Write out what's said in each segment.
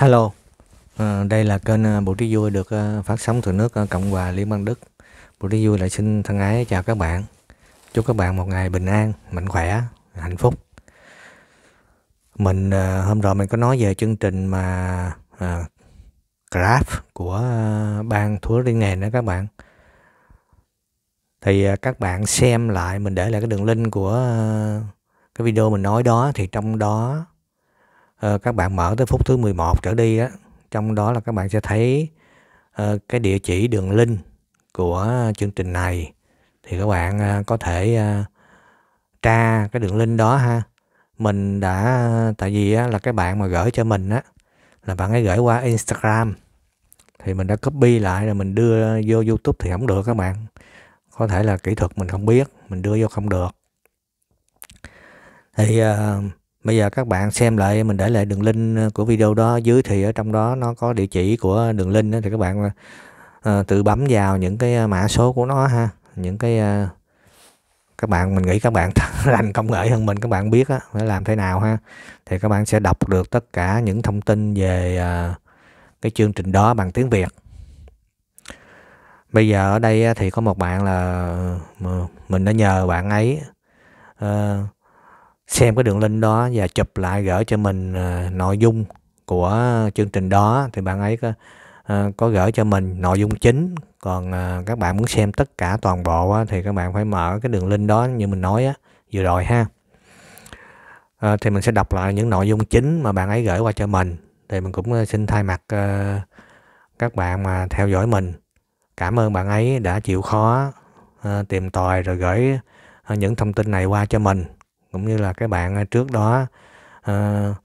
Hello, à, đây là kênh ờ, Bộ Trí Vui được ờ, phát sóng từ nước Cộng hòa Liên bang Đức. Bộ Trí Vui lại xin thân ái chào các bạn. Chúc các bạn một ngày bình an, mạnh khỏe, hạnh phúc. Mình hôm rồi mình có nói về chương trình mà à, graph của ban Thúa Liên Nghề đó các bạn. Thì các bạn xem lại, mình để lại cái đường link của cái video mình nói đó thì trong đó Ờ, các bạn mở tới phút thứ 11 trở đi á trong đó là các bạn sẽ thấy uh, cái địa chỉ đường link của chương trình này thì các bạn uh, có thể uh, tra cái đường link đó ha mình đã tại vì á, là cái bạn mà gửi cho mình á là bạn ấy gửi qua Instagram thì mình đã copy lại rồi mình đưa vô YouTube thì không được các bạn có thể là kỹ thuật mình không biết mình đưa vô không được thì uh, bây giờ các bạn xem lại mình để lại đường link ờ, của video đó dưới thì ở trong đó nó có địa chỉ của đường link đó, thì các bạn uh, tự bấm vào những cái mã số của nó ha những cái uh, các bạn mình nghĩ các bạn rành công nghệ hơn mình các bạn biết á phải làm thế nào ha thì các bạn sẽ đọc được tất cả những thông tin về uh, cái chương trình đó bằng tiếng Việt bây giờ ở đây thì có một bạn là mình đã nhờ bạn ấy uh, xem cái đường link đó và chụp lại gửi cho mình à, nội dung của chương trình đó thì bạn ấy có, à, có gửi cho mình nội dung chính còn à, các bạn muốn xem tất cả toàn bộ thì các bạn phải mở cái đường link đó như mình nói uh, vừa rồi ha thì mình sẽ đọc lại những nội dung chính mà bạn ấy gửi qua cho mình thì mình cũng xin thay mặt các bạn mà theo dõi mình cảm ơn bạn ấy đã chịu khó tìm tòi rồi gửi những thông tin này qua cho mình cũng như là các bạn à, trước đó uh,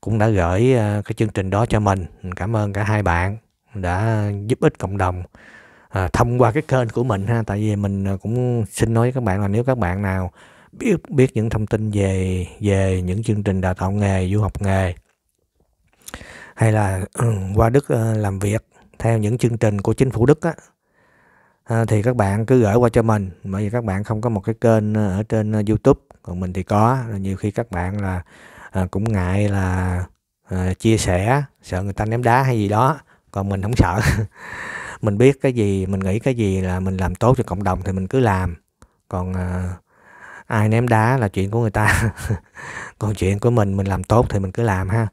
cũng đã gửi uh, cái chương trình đó cho mình cảm ơn cả hai bạn đã giúp ích cộng đồng uh, thông qua cái kênh của mình ha tại vì mình cũng xin nói với các bạn là nếu các bạn nào biết biết những thông tin về về những chương trình đào tạo nghề du học nghề hay là qua Đức làm việc theo những chương trình của chính phủ Đức á thì các bạn cứ gửi qua cho mình bởi vì các bạn không có một cái kênh ở trên YouTube còn mình thì có rồi nhiều khi các bạn là à, cũng ngại là à, chia sẻ sợ người ta ném đá hay gì đó còn mình không sợ mình biết cái gì mình nghĩ cái gì là mình làm tốt cho cộng đồng thì mình cứ làm còn à, ai ném đá là chuyện của người ta còn chuyện của mình mình làm tốt thì mình cứ làm ha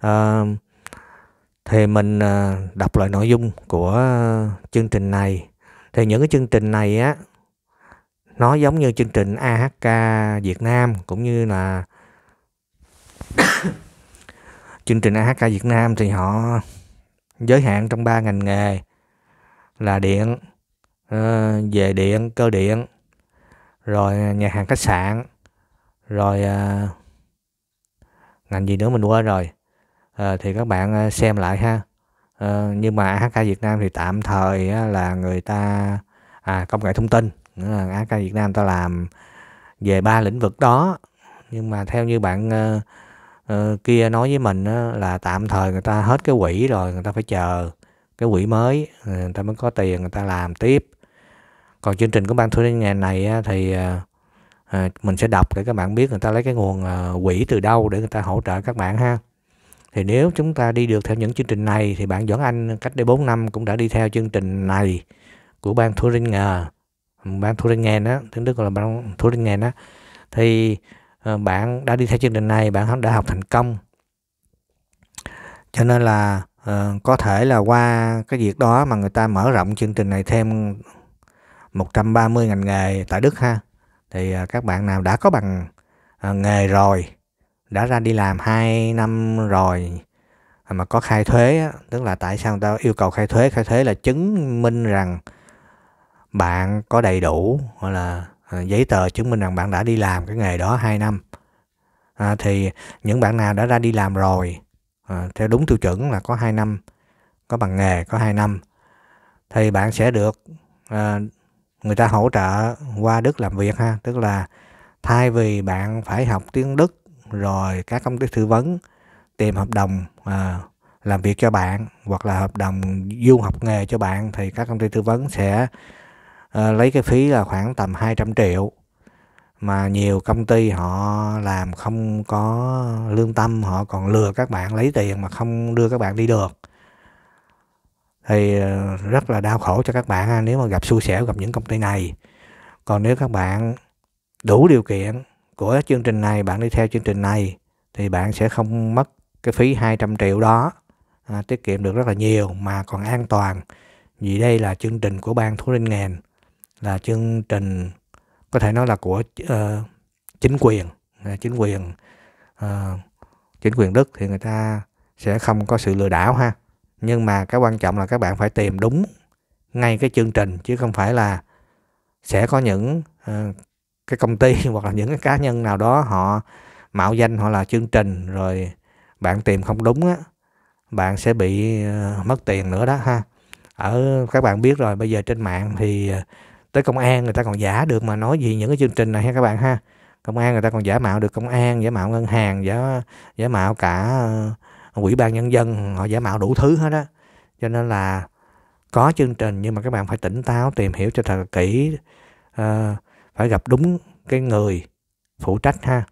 à, thì mình à, đọc lại nội dung của chương trình này thì những cái chương trình này á nó giống như chương trình AHK Việt Nam cũng như là chương trình AHK Việt Nam thì họ giới hạn trong ba ngành nghề là điện ờ, về điện cơ điện rồi nhà hàng khách sạn rồi ờ, ngành gì nữa mình quên rồi ờ, thì các bạn xem lại ha nhưng mà AHK Việt Nam thì tạm thời là người ta à, công nghệ thông tin nữa là AK Việt Nam ta làm về ba lĩnh vực đó nhưng mà theo như bạn uh, uh, kia nói với mình uh, là tạm thời người ta hết cái quỹ rồi người ta phải chờ cái quỹ mới ờ, người ta mới có tiền người ta làm tiếp còn chương trình của ban thuê nhà này uh, thì uh, mình sẽ đọc để các bạn biết người ta lấy cái nguồn uh, quỹ từ đâu để người ta hỗ trợ các bạn ha thì nếu chúng ta đi được theo những chương trình này thì bạn Doãn Anh cách đây 4 năm cũng đã đi theo chương trình này của ban Thuring bạn thu trên nghề đó tiếng đức gọi là bạn thu trên nghề đó thì ờ, bạn đã đi theo chương trình này bạn đã học thành công cho nên là ờ, có thể là qua cái việc đó mà người ta mở rộng chương trình này thêm 130 ngành nghề tại Đức ha thì ờ, các bạn nào đã có bằng nghề rồi đã ra đi làm 2 năm rồi mà có khai thuế tức là tại sao người ta yêu cầu khai thuế khai thuế là chứng minh rằng bạn có đầy đủ hoặc là ờ, giấy tờ chứng minh rằng bạn đã đi làm cái nghề đó 2 năm à, thì những bạn nào đã ra đi làm rồi à, theo đúng tiêu chuẩn là có 2 năm có bằng nghề có 2 năm thì bạn sẽ được à, người ta hỗ trợ qua Đức làm việc ha tức là thay vì bạn phải học tiếng Đức rồi các công ty tư vấn tìm hợp đồng à, làm việc cho bạn hoặc là hợp đồng du học nghề cho bạn thì các công ty tư vấn sẽ Ờ, lấy cái phí là khoảng tầm 200 triệu mà nhiều công ty họ làm không có lương tâm họ còn lừa các bạn lấy tiền mà không đưa các bạn đi được thì ờ, rất là đau khổ cho các bạn nếu mà gặp xui xẻo gặp những công ty này còn nếu các bạn đủ điều kiện của chương trình này bạn đi theo chương trình này thì bạn sẽ không mất cái phí 200 triệu đó à, tiết kiệm được rất là nhiều mà còn an toàn vì đây là chương trình của ban thú linh ngàn là chương trình có thể nói là của uh, chính quyền chính quyền uh, chính quyền Đức thì người ta sẽ không có sự lừa đảo ha nhưng mà cái quan trọng là các bạn phải tìm đúng ngay cái chương trình chứ không phải là sẽ có những uh, cái công ty hoặc là những cái cá nhân nào đó họ mạo danh họ là chương trình rồi bạn tìm không đúng á bạn sẽ bị uh, mất tiền nữa đó ha ở các bạn biết rồi bây giờ trên mạng thì tới công an người ta còn giả được mà nói gì những cái chương trình này ha các bạn ha công an người ta còn giả mạo được công an giả mạo ngân hàng giả giả mạo cả ờ, quỹ ban nhân dân họ giả mạo đủ thứ hết á cho nên là có chương trình nhưng mà các bạn phải tỉnh táo tìm hiểu cho thật kỹ à, phải gặp đúng cái người phụ trách ha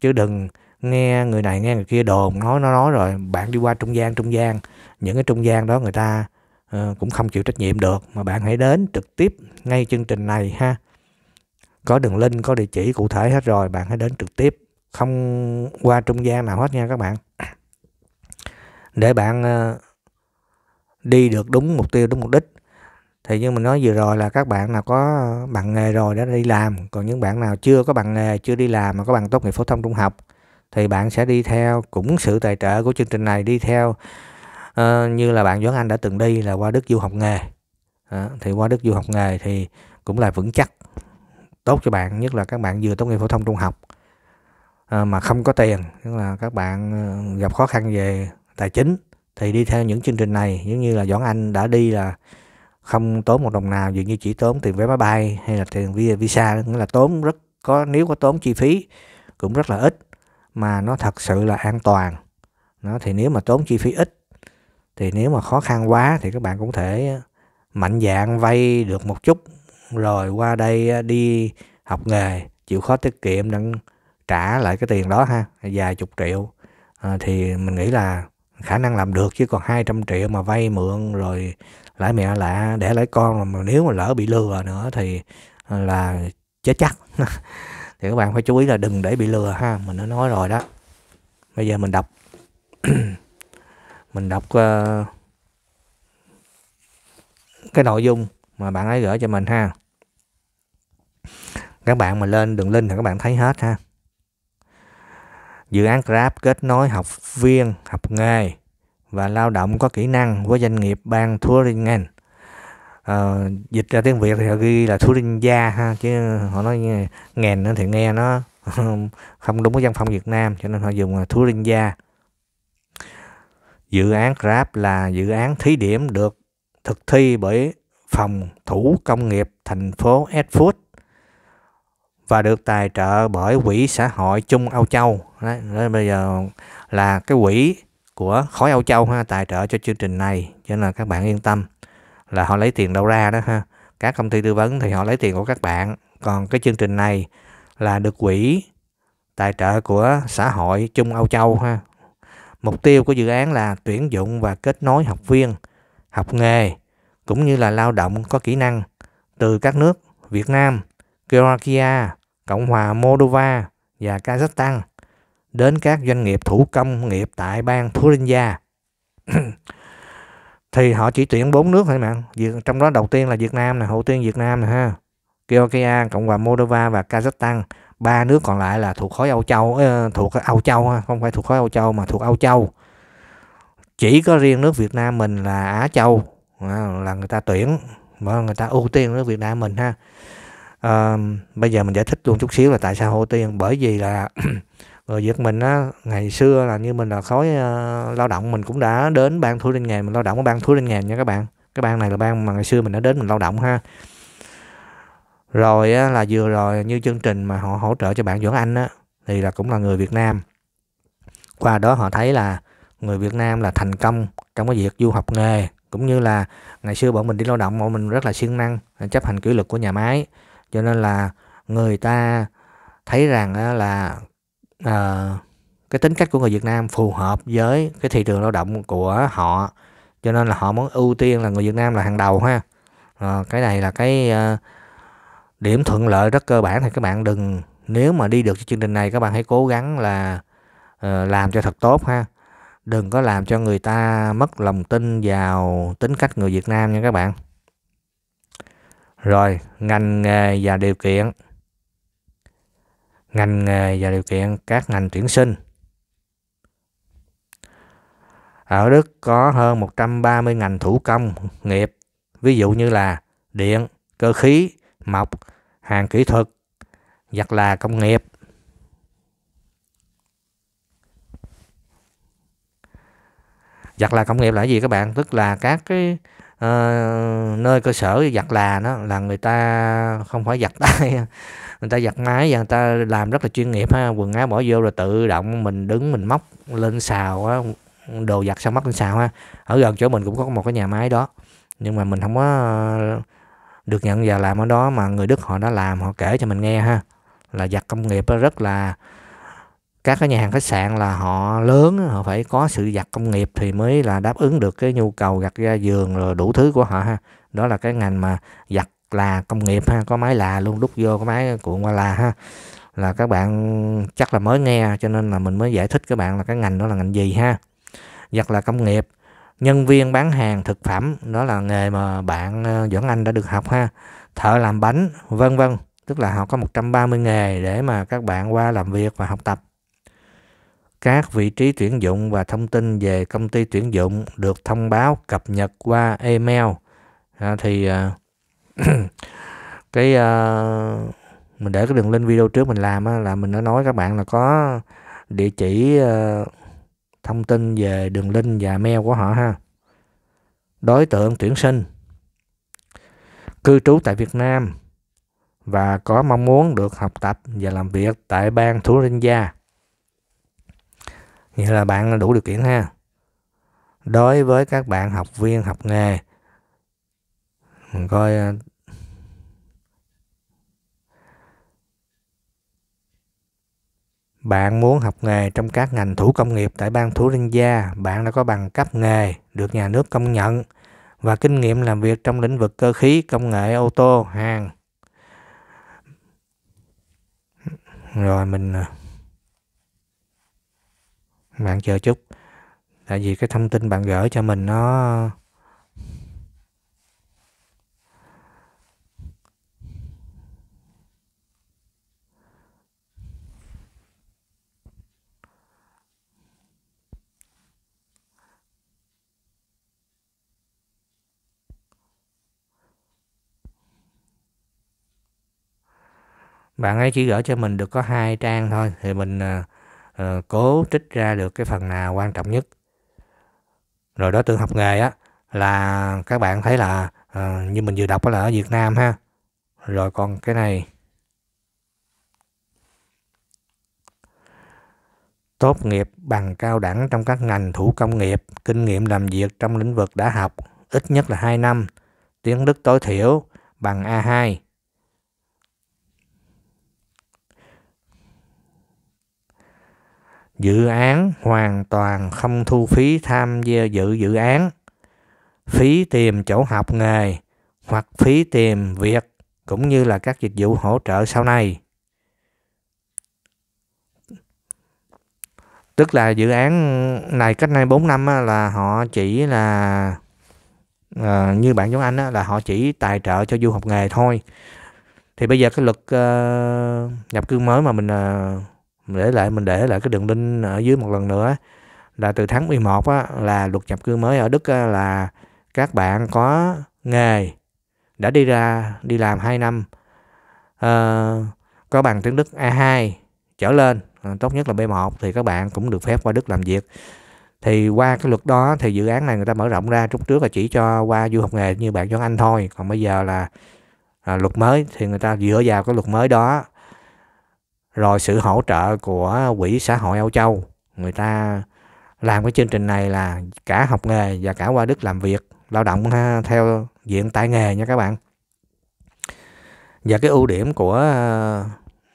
chứ đừng nghe người này nghe người kia đồn nói nó nói rồi bạn đi qua trung gian trung gian những cái trung gian đó người ta Ờ, cũng không chịu trách nhiệm được mà bạn hãy đến trực tiếp ngay chương trình này ha có đường link có địa chỉ cụ thể hết rồi bạn hãy đến trực tiếp không qua trung gian nào hết nha các bạn để bạn ờ, đi được đúng mục tiêu đúng mục đích thì như mình nói vừa rồi là các bạn nào có bằng nghề rồi đã đi làm còn những bạn nào chưa có bằng nghề chưa đi làm mà có bằng tốt nghiệp phổ thông trung học thì bạn sẽ đi theo cũng sự tài trợ của chương trình này đi theo à, như là bạn Doãn Anh đã từng đi là qua Đức du học nghề à, thì qua Đức du học nghề thì cũng là vững chắc tốt cho bạn nhất là các bạn vừa tốt nghiệp phổ thông trung học à, mà không có tiền tức là các bạn gặp khó khăn về tài chính thì đi theo những chương trình này giống như là Doãn Anh đã đi là không tốn một đồng nào dường như chỉ tốn tiền vé máy bay hay là tiền visa nghĩa là tốn rất có nếu có tốn chi phí cũng rất là ít mà nó thật sự là an toàn nó thì nếu mà tốn chi phí ít thì nếu mà khó khăn quá thì các bạn cũng thể mạnh dạng vay được một chút rồi qua đây đi học nghề chịu khó tiết kiệm để trả lại cái tiền đó ha vài chục triệu à, thì mình nghĩ là khả năng làm được chứ còn 200 triệu mà vay mượn rồi lãi mẹ lạ để lãi con mà nếu mà lỡ bị lừa nữa thì à, là chết chắc thì các bạn phải chú ý là đừng để bị lừa ha mình đã nói rồi đó bây giờ mình đọc mình đọc uh, cái nội dung mà bạn ấy gửi cho mình ha các bạn mà lên đường link thì các bạn thấy hết ha dự án Grab kết nối học viên học nghề và lao động có kỹ năng với doanh nghiệp bang Thuringen ờ, dịch ra tiếng Việt thì họ ghi là Thuringen gia ha chứ họ nói nghe, nghèn thì nghe nó không đúng với văn phong Việt Nam cho nên họ dùng là Thuringen gia dự án Grab là dự án thí điểm được thực thi bởi Phòng Thủ Công nghiệp thành phố Edford và được tài trợ bởi Quỹ Xã hội Chung Âu Châu. Đấy, đấy, bây giờ là cái quỹ của khối Âu Châu ha, tài trợ cho chương trình này cho nên là các bạn yên tâm là họ lấy tiền đâu ra đó ha. Các công ty tư vấn thì họ lấy tiền của các bạn, còn cái chương trình này là được quỹ tài trợ của xã hội Chung Âu Châu ha, Mục tiêu của dự án là tuyển dụng và kết nối học viên, học nghề cũng như là lao động có kỹ năng từ các nước Việt Nam, Georgia, Cộng hòa Moldova và Kazakhstan đến các doanh nghiệp thủ công nghiệp tại bang Thuringia. thì họ chỉ tuyển bốn nước thôi bạn. Trong đó đầu tiên là Việt Nam nè, hậu tiên Việt Nam nè ha. Georgia, Cộng hòa Moldova và Kazakhstan ba nước còn lại là thuộc khối Âu Châu ờ, thuộc Âu Châu không phải thuộc khối Âu Châu mà thuộc Âu Châu chỉ có riêng nước Việt Nam mình là Á Châu à, là người ta tuyển mà người ta ưu tiên nước Việt Nam mình ha à, bây giờ mình giải thích luôn chút xíu là tại sao ưu tiên bởi vì là người Việt mình á ngày xưa là như mình là khối uh, lao động mình cũng đã đến ban thủ liên nghề mình lao động ở ban thủ liên nghề nha các bạn cái ban này là ban mà ngày xưa mình đã đến mình lao động ha rồi á, là vừa rồi như chương trình mà họ hỗ trợ cho bạn Duẩn Anh á thì là cũng là người Việt Nam qua đó họ thấy là người Việt Nam là thành công trong cái việc du học nghề cũng như là ngày xưa bọn mình đi lao động bọn mình rất là siêng năng chấp hành kỷ luật của nhà máy cho nên là người ta thấy rằng á, là uh, cái tính cách của người Việt Nam phù hợp với cái thị trường lao động của họ cho nên là họ muốn ưu tiên là người Việt Nam là hàng đầu ha à, cái này là cái uh, điểm thuận lợi rất cơ bản thì các bạn đừng nếu mà đi được cái chương trình này các bạn hãy cố gắng là uh, làm cho thật tốt ha đừng có làm cho người ta mất lòng tin vào tính cách người Việt Nam nha các bạn rồi ngành nghề và điều kiện ngành nghề và điều kiện các ngành tuyển sinh ở Đức có hơn 130 ngành thủ công nghiệp ví dụ như là điện cơ khí mộc hàng kỹ thuật, giặt là công nghiệp. Giặt là công nghiệp là gì các bạn? Tức là các cái uh, nơi cơ sở giặt là nó là người ta không phải giặt tay người ta giặt máy và người ta làm rất là chuyên nghiệp ha quần áo bỏ vô rồi tự động mình đứng mình móc lên xào á, đồ giặt xong móc lên xào ha ở gần chỗ mình cũng có một cái nhà máy đó nhưng mà mình không có được nhận và làm ở đó mà người Đức họ đã làm họ kể cho mình nghe ha là giặt công nghiệp rất là các cái nhà hàng khách sạn là họ lớn họ phải có sự giặt công nghiệp thì mới là đáp ứng được cái nhu cầu giặt ra giường rồi đủ thứ của họ ha đó là cái ngành mà giặt là công nghiệp ha có máy là luôn đút vô cái máy cuộn qua là ha là các bạn chắc là mới nghe cho nên là mình mới giải thích các bạn là cái ngành đó là ngành gì ha giặt là công nghiệp nhân viên bán hàng thực phẩm đó là nghề mà bạn ờ, Duẩn Anh đã được học ha thợ làm bánh vân vân tức là họ có 130 nghề để mà các bạn qua làm việc và học tập các vị trí tuyển dụng và thông tin về công ty tuyển dụng được thông báo cập nhật qua email à, thì ờ, cái uh, mình để cái đường link video trước mình làm á, là mình đã nói các bạn là có địa chỉ uh, thông tin về đường link và mail của họ ha. Đối tượng tuyển sinh cư trú tại Việt Nam và có mong muốn được học tập và làm việc tại bang Thủ Linh Gia. Nghĩa là bạn đủ điều kiện ha. Đối với các bạn học viên học nghề, mình coi Bạn muốn học nghề trong các ngành thủ công nghiệp tại bang Thủ Rinh Gia, bạn đã có bằng cấp nghề, được nhà nước công nhận và kinh nghiệm làm việc trong lĩnh vực cơ khí, công nghệ, ô tô, hàng. Rồi mình à, bạn chờ chút tại vì cái thông tin bạn gửi cho mình nó bạn ấy chỉ gửi cho mình được có hai trang thôi thì mình uh, cố trích ra được cái phần nào quan trọng nhất rồi đối tượng học nghề á là các bạn thấy là uh, như mình vừa đọc đó là ở Việt Nam ha rồi còn cái này tốt nghiệp bằng cao đẳng trong các ngành thủ công nghiệp, kinh nghiệm làm việc trong lĩnh vực đã học ít nhất là 2 năm, tiếng Đức tối thiểu bằng A2, dự án hoàn toàn không thu phí tham gia dự dự án phí tìm chỗ học nghề hoặc phí tìm việc cũng như là các dịch vụ hỗ trợ sau này tức là dự án này cách nay 4 năm là họ chỉ là à, như bạn Tuấn Anh là họ chỉ tài trợ cho du học nghề thôi thì bây giờ cái luật ờ, nhập cư mới mà mình à, để lại mình để lại cái đường link ở dưới một lần nữa là từ tháng 11 á, là luật nhập cư mới ở Đức á, là các bạn có nghề đã đi ra đi làm 2 năm uh, có bằng tiếng Đức A2 trở lên uh, tốt nhất là B1 thì các bạn cũng được phép qua Đức làm việc thì qua cái luật đó thì dự án này người ta mở rộng ra trước trước là chỉ cho qua du học nghề như bạn John Anh thôi còn bây giờ là à, luật mới thì người ta dựa vào cái luật mới đó rồi sự hỗ trợ của quỹ xã hội Âu Châu người ta làm cái chương trình này là cả học nghề và cả qua Đức làm việc lao động ha, theo diện tại nghề nha các bạn và cái ưu điểm của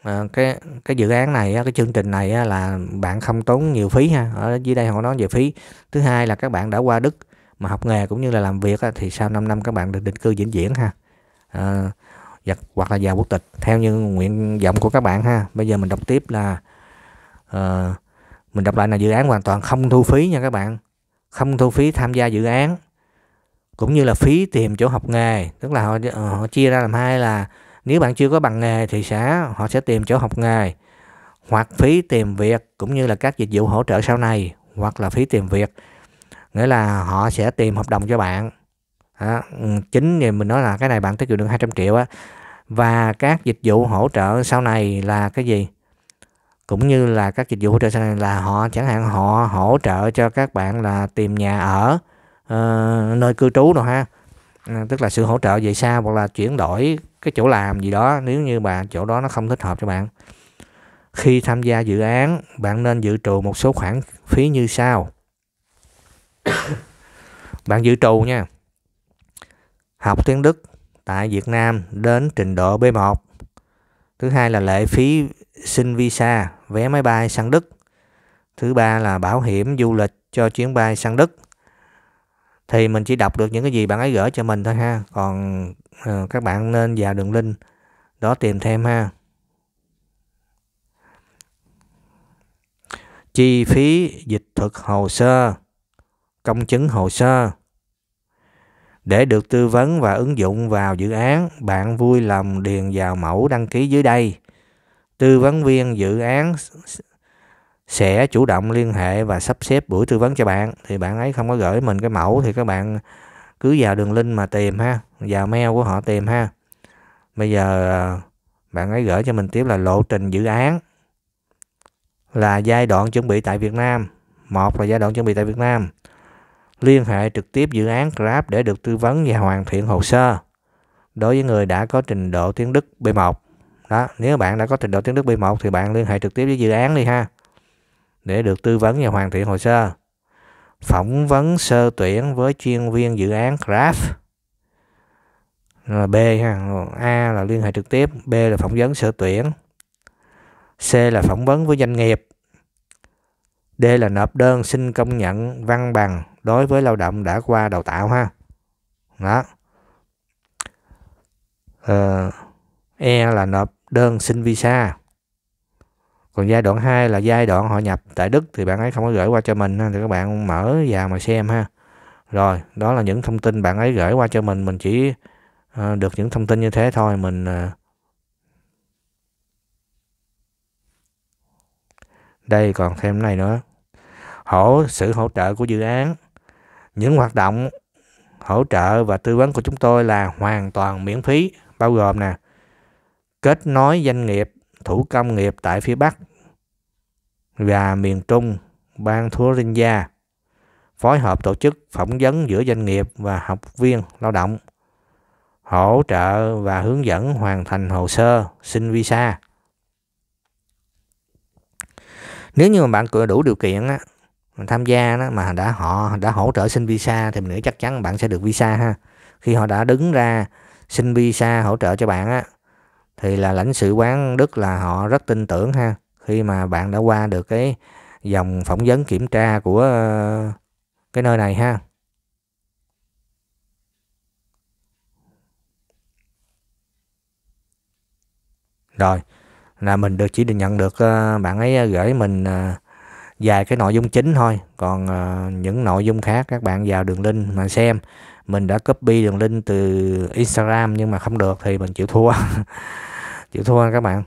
à, cái cái dự án này cái chương trình này là bạn không tốn nhiều phí ha ở dưới đây họ nói về phí thứ hai là các bạn đã qua Đức mà học nghề cũng như là làm việc thì sau 5 năm các bạn được định cư vĩnh viễn ha à, và, dạ, hoặc là giàu quốc tịch theo như nguyện vọng của các bạn ha bây giờ mình đọc tiếp là uh, mình đọc lại là dự án hoàn toàn không thu phí nha các bạn không thu phí tham gia dự án cũng như là phí tìm chỗ học nghề tức là họ, ờ, họ chia ra làm hai là nếu bạn chưa có bằng nghề thì sẽ họ sẽ tìm chỗ học nghề hoặc phí tìm việc cũng như là các dịch vụ hỗ trợ sau này hoặc là phí tìm việc nghĩa là họ sẽ tìm hợp đồng cho bạn đó. Ừ, chính thì mình nói là cái này bạn tiết kiệm được 200 triệu á và các dịch vụ hỗ trợ sau này là cái gì cũng như là các dịch vụ hỗ trợ sau này là họ chẳng hạn họ hỗ trợ cho các bạn là tìm nhà ở uh, nơi cư trú rồi ha à, tức là sự hỗ trợ về xa hoặc là chuyển đổi cái chỗ làm gì đó nếu như mà chỗ đó nó không thích hợp cho bạn khi tham gia dự án bạn nên dự trù một số khoản phí như sau bạn dự trù nha học tiếng Đức tại Việt Nam đến trình độ B1. Thứ hai là lệ phí xin visa, vé máy bay sang Đức. Thứ ba là bảo hiểm du lịch cho chuyến bay sang Đức. Thì mình chỉ đọc được những cái gì bạn ấy gửi cho mình thôi ha. Còn ờ, các bạn nên vào đường link đó tìm thêm ha. Chi phí dịch thuật hồ sơ, công chứng hồ sơ để được tư vấn và ứng dụng vào dự án, bạn vui lòng điền vào mẫu đăng ký dưới đây. Tư vấn viên dự án sẽ chủ động liên hệ và sắp xếp buổi tư vấn cho bạn. Thì bạn ấy không có gửi mình cái mẫu thì các bạn cứ vào đường link mà tìm ha, vào mail của họ tìm ha. Bây giờ à, bạn ấy gửi cho mình tiếp là lộ trình dự án là giai đoạn chuẩn bị tại Việt Nam. Một là giai đoạn chuẩn bị tại Việt Nam liên hệ trực tiếp dự án Grab để được tư vấn và hoàn thiện hồ sơ. Đối với người đã có trình độ tiếng Đức B1, đó, nếu bạn đã có trình độ tiếng Đức B1 thì bạn liên hệ trực tiếp với dự án đi ha. Để được tư vấn và hoàn thiện hồ sơ. Phỏng vấn sơ tuyển với chuyên viên dự án Grab. Là B ha, A là liên hệ trực tiếp, B là phỏng vấn sơ tuyển. C là phỏng vấn với doanh nghiệp. D là nộp đơn xin công nhận văn bằng đối với lao động đã qua đào tạo ha đó ờ, e là nộp đơn xin visa còn giai đoạn 2 là giai đoạn họ nhập tại Đức thì bạn ấy không có gửi qua cho mình thì các bạn mở vào mà xem ha rồi đó là những thông tin bạn ấy gửi qua cho mình mình chỉ uh, được những thông tin như thế thôi mình uh, đây còn thêm này nữa hỗ sự hỗ trợ của dự án những hoạt động hỗ trợ và tư vấn của chúng tôi là hoàn toàn miễn phí, bao gồm nè kết nối doanh nghiệp thủ công nghiệp tại phía Bắc và miền Trung, bang gia phối hợp tổ chức phỏng vấn giữa doanh nghiệp và học viên lao động, hỗ trợ và hướng dẫn hoàn thành hồ sơ xin visa. Nếu như mà bạn đủ điều kiện tham gia đó mà đã họ đã hỗ trợ xin visa thì mình nghĩ chắc chắn bạn sẽ được visa ha khi họ đã đứng ra xin visa hỗ trợ cho bạn á thì là lãnh sự quán Đức là họ rất tin tưởng ha khi mà bạn đã qua được cái dòng phỏng vấn kiểm tra của ờ, cái nơi này ha rồi là mình được chỉ định nhận được ờ, bạn ấy ờ, gửi mình vài cái nội dung chính thôi còn uh, những nội dung khác các bạn vào đường link mà xem mình đã copy đường link từ Instagram nhưng mà không được thì mình chịu thua chịu thua các bạn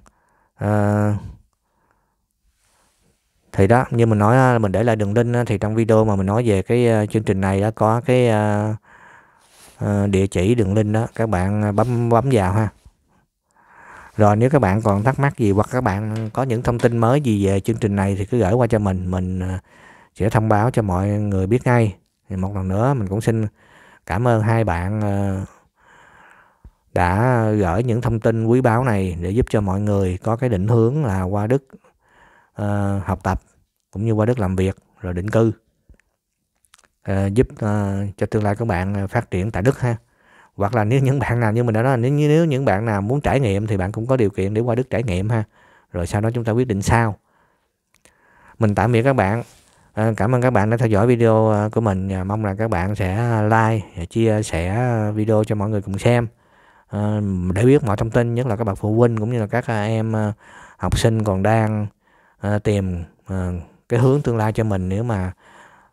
uh, thì đó như mình nói mình để lại đường link thì trong video mà mình nói về cái ờ, chương trình này đã có cái uh, địa chỉ đường link đó các bạn bấm bấm vào ha rồi nếu các bạn còn thắc mắc gì hoặc các bạn có những thông tin mới gì về chương trình này thì cứ gửi qua cho mình mình à, sẽ thông báo cho mọi người biết ngay thì một lần nữa mình cũng xin cảm ơn hai bạn à, đã gửi những thông tin quý báu này để giúp cho mọi người có cái định hướng là qua Đức uh, học tập cũng như qua Đức làm việc rồi định cư uh, giúp uh, cho tương lai các bạn phát triển tại Đức ha hoặc là nếu những bạn nào như mình đã nói nếu, nếu những bạn nào muốn trải nghiệm thì bạn cũng có điều kiện để qua Đức trải nghiệm ha rồi sau đó chúng ta quyết định sao mình tạm biệt các bạn à, cảm ơn các bạn đã theo dõi video à, của mình mong là các bạn sẽ like chia sẻ video cho mọi người cùng xem à, để biết mọi thông tin nhất là các bạn phụ huynh cũng như là các em học sinh còn đang tìm cái hướng tương lai cho mình nếu mà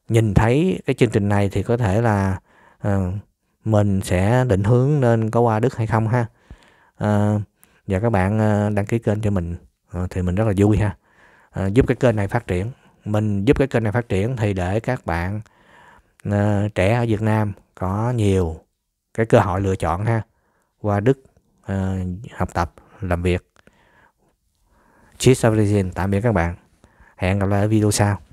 nhìn thấy cái chương trình này thì có thể là à, mình sẽ định hướng nên có qua Đức hay không ha à, và dạ, các bạn à, đăng ký kênh cho mình à, thì mình rất là vui ha à, giúp cái kênh này phát triển mình giúp cái kênh này phát triển thì để các bạn à, trẻ ở Việt Nam có nhiều cái cơ hội lựa chọn ha qua Đức à, học tập làm việc Cheers tạm biệt các bạn hẹn gặp lại ở video sau